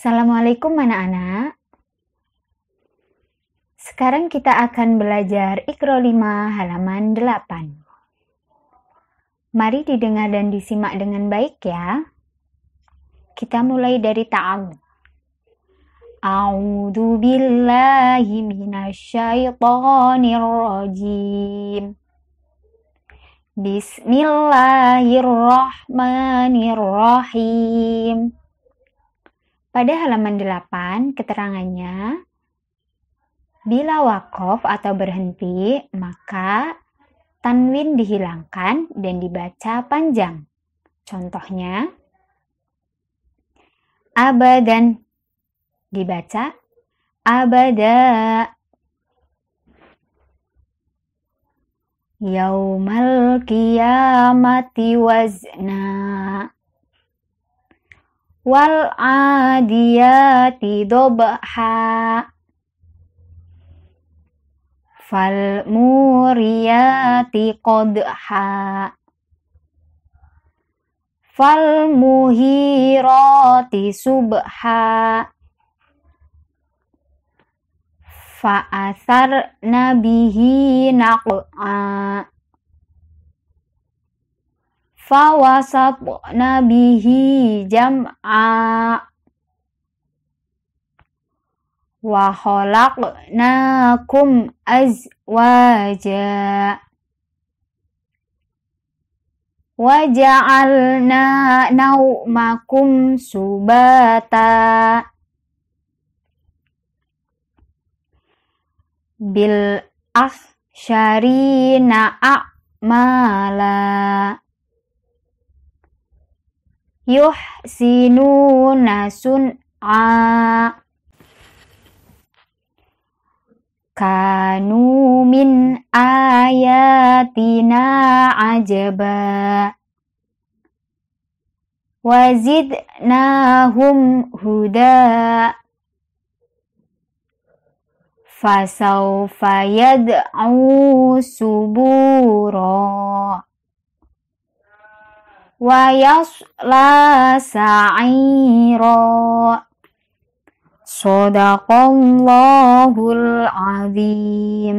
Assalamualaikum anak-anak. Sekarang kita akan belajar Ikro 5 halaman 8. Mari didengar dan disimak dengan baik ya. Kita mulai dari ta'am. A'udzu billahi minasyaitonir rajim. Bismillahirrahmanirrahim. Pada halaman 8, keterangannya, bila wakof atau berhenti, maka tanwin dihilangkan dan dibaca panjang. Contohnya, abadan dibaca abada yaumal kiamati wazna wal adiyati dobha fal muriyati qadha fal muhirati subha asar nabihi naq'a Fawasat nabihi jam'a wa khalaqnakum azwaja wa ja'alna naumakum subata bil naa a'mala yuhsinuna sun'a kanu min ayatina ajaba wazidnahum huda fasaufa yad'u suburah wayasla sa'ira صَدَقَ azim الْعَظِيمُ